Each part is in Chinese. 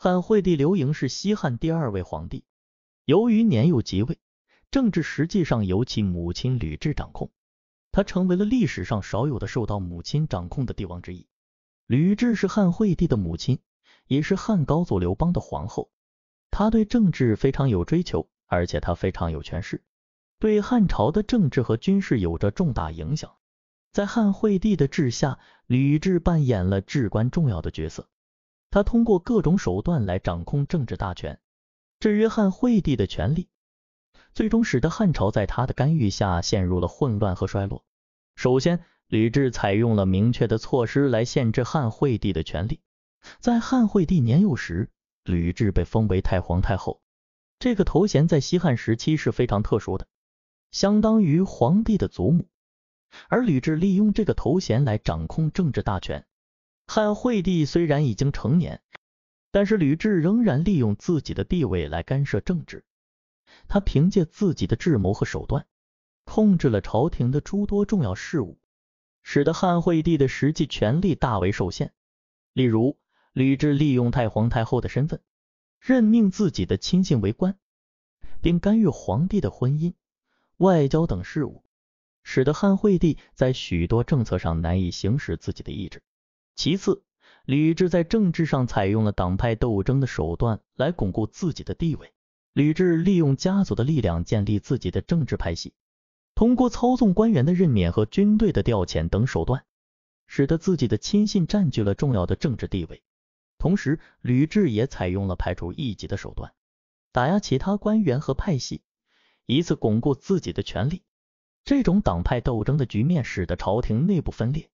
汉惠帝刘盈是西汉第二位皇帝，由于年幼即位，政治实际上由其母亲吕雉掌控，他成为了历史上少有的受到母亲掌控的帝王之一。吕雉是汉惠帝的母亲，也是汉高祖刘邦的皇后。她对政治非常有追求，而且她非常有权势，对汉朝的政治和军事有着重大影响。在汉惠帝的治下，吕雉扮演了至关重要的角色。他通过各种手段来掌控政治大权，制汉惠帝的权力，最终使得汉朝在他的干预下陷入了混乱和衰落。首先，吕雉采用了明确的措施来限制汉惠帝的权力。在汉惠帝年幼时，吕雉被封为太皇太后，这个头衔在西汉时期是非常特殊的，相当于皇帝的祖母。而吕雉利用这个头衔来掌控政治大权。汉惠帝虽然已经成年，但是吕雉仍然利用自己的地位来干涉政治。她凭借自己的智谋和手段，控制了朝廷的诸多重要事务，使得汉惠帝的实际权力大为受限。例如，吕雉利用太皇太后的身份，任命自己的亲信为官，并干预皇帝的婚姻、外交等事务，使得汉惠帝在许多政策上难以行使自己的意志。其次，吕雉在政治上采用了党派斗争的手段来巩固自己的地位。吕雉利用家族的力量建立自己的政治派系，通过操纵官员的任免和军队的调遣等手段，使得自己的亲信占据了重要的政治地位。同时，吕雉也采用了排除异己的手段，打压其他官员和派系，以此巩固自己的权力。这种党派斗争的局面，使得朝廷内部分裂，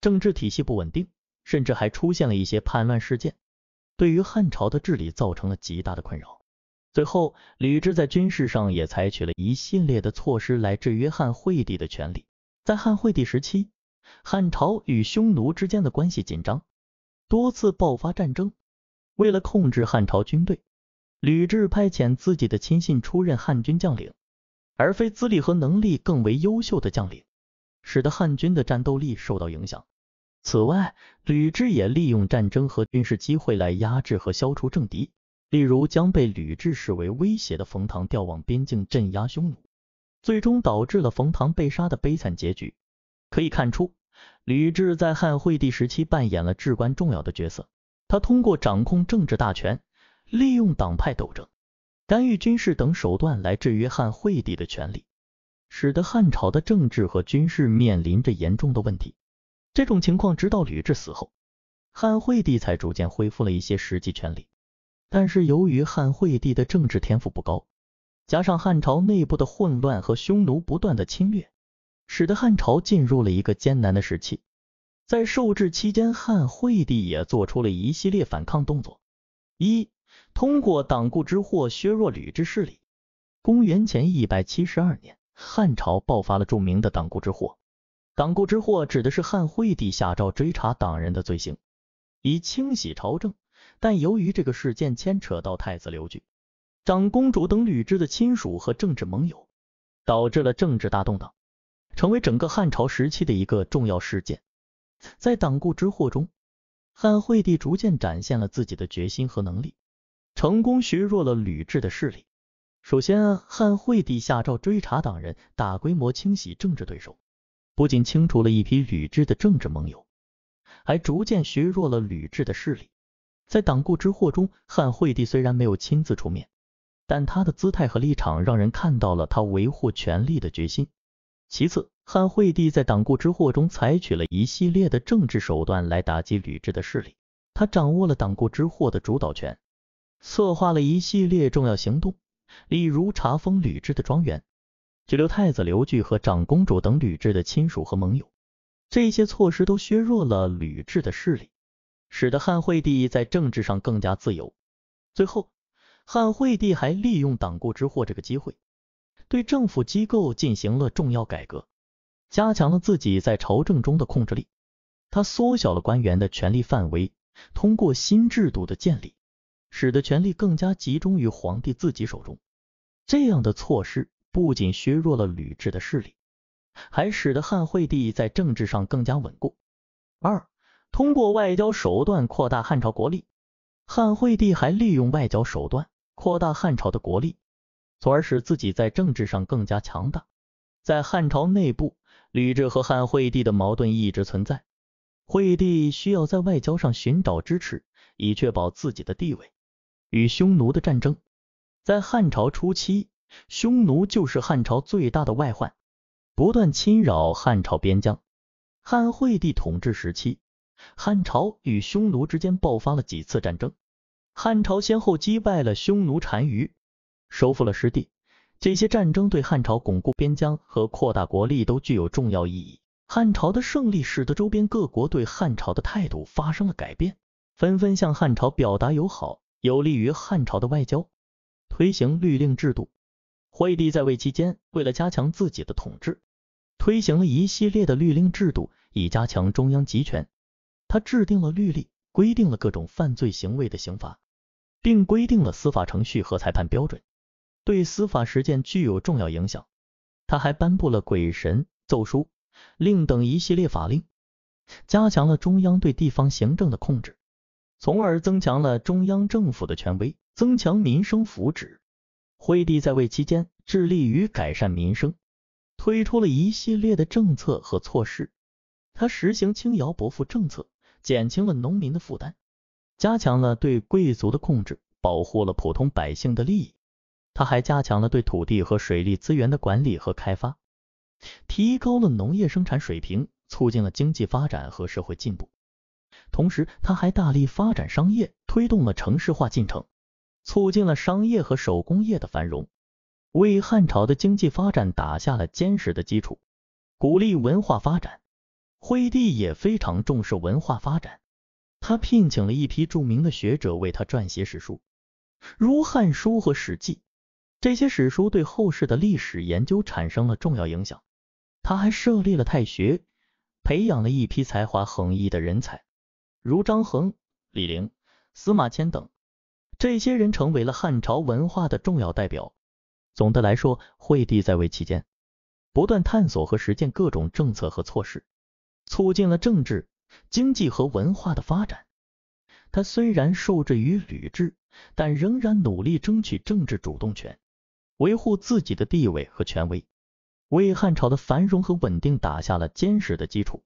政治体系不稳定。甚至还出现了一些叛乱事件，对于汉朝的治理造成了极大的困扰。最后，吕雉在军事上也采取了一系列的措施来制约汉惠帝的权力。在汉惠帝时期，汉朝与匈奴之间的关系紧张，多次爆发战争。为了控制汉朝军队，吕雉派遣自己的亲信出任汉军将领，而非资历和能力更为优秀的将领，使得汉军的战斗力受到影响。此外，吕雉也利用战争和军事机会来压制和消除政敌，例如将被吕雉视为威胁的冯唐调往边境镇压匈奴，最终导致了冯唐被杀的悲惨结局。可以看出，吕雉在汉惠帝时期扮演了至关重要的角色。他通过掌控政治大权、利用党派斗争、干预军事等手段来制约汉惠帝的权力，使得汉朝的政治和军事面临着严重的问题。这种情况直到吕雉死后，汉惠帝才逐渐恢复了一些实际权力。但是由于汉惠帝的政治天赋不高，加上汉朝内部的混乱和匈奴不断的侵略，使得汉朝进入了一个艰难的时期。在受制期间，汉惠帝也做出了一系列反抗动作：一、通过党锢之祸削弱吕雉势力。公元前一百七十二年，汉朝爆发了著名的党锢之祸。党锢之祸指的是汉惠帝下诏追查党人的罪行，以清洗朝政。但由于这个事件牵扯到太子刘据、长公主等吕雉的亲属和政治盟友，导致了政治大动荡，成为整个汉朝时期的一个重要事件。在党锢之祸中，汉惠帝逐渐展现了自己的决心和能力，成功削弱了吕雉的势力。首先，汉惠帝下诏追查党人，大规模清洗政治对手。不仅清除了一批吕雉的政治盟友，还逐渐削弱了吕雉的势力。在党锢之祸中，汉惠帝虽然没有亲自出面，但他的姿态和立场让人看到了他维护权力的决心。其次，汉惠帝在党锢之祸中采取了一系列的政治手段来打击吕雉的势力，他掌握了党锢之祸的主导权，策划了一系列重要行动，例如查封吕雉的庄园。拘留太子刘据和长公主等吕雉的亲属和盟友，这些措施都削弱了吕雉的势力，使得汉惠帝在政治上更加自由。最后，汉惠帝还利用党锢之祸这个机会，对政府机构进行了重要改革，加强了自己在朝政中的控制力。他缩小了官员的权力范围，通过新制度的建立，使得权力更加集中于皇帝自己手中。这样的措施。不仅削弱了吕雉的势力，还使得汉惠帝在政治上更加稳固。二，通过外交手段扩大汉朝国力，汉惠帝还利用外交手段扩大汉朝的国力，从而使自己在政治上更加强大。在汉朝内部，吕雉和汉惠帝的矛盾一直存在，惠帝需要在外交上寻找支持，以确保自己的地位。与匈奴的战争，在汉朝初期。匈奴就是汉朝最大的外患，不断侵扰汉朝边疆。汉惠帝统治时期，汉朝与匈奴之间爆发了几次战争，汉朝先后击败了匈奴单于，收复了失地。这些战争对汉朝巩固边疆和扩大国力都具有重要意义。汉朝的胜利使得周边各国对汉朝的态度发生了改变，纷纷向汉朝表达友好，有利于汉朝的外交推行律令制度。惠帝在位期间，为了加强自己的统治，推行了一系列的律令制度，以加强中央集权。他制定了律例，规定了各种犯罪行为的刑罚，并规定了司法程序和裁判标准，对司法实践具有重要影响。他还颁布了《鬼神奏书令》等一系列法令，加强了中央对地方行政的控制，从而增强了中央政府的权威，增强民生福祉。惠帝在位期间，致力于改善民生，推出了一系列的政策和措施。他实行轻徭薄赋政策，减轻了农民的负担，加强了对贵族的控制，保护了普通百姓的利益。他还加强了对土地和水利资源的管理和开发，提高了农业生产水平，促进了经济发展和社会进步。同时，他还大力发展商业，推动了城市化进程。促进了商业和手工业的繁荣，为汉朝的经济发展打下了坚实的基础。鼓励文化发展，惠帝也非常重视文化发展。他聘请了一批著名的学者为他撰写史书，如《汉书》和《史记》，这些史书对后世的历史研究产生了重要影响。他还设立了太学，培养了一批才华横溢的人才，如张衡、李陵、司马迁等。这些人成为了汉朝文化的重要代表。总的来说，惠帝在位期间，不断探索和实践各种政策和措施，促进了政治、经济和文化的发展。他虽然受制于吕雉，但仍然努力争取政治主动权，维护自己的地位和权威，为汉朝的繁荣和稳定打下了坚实的基础。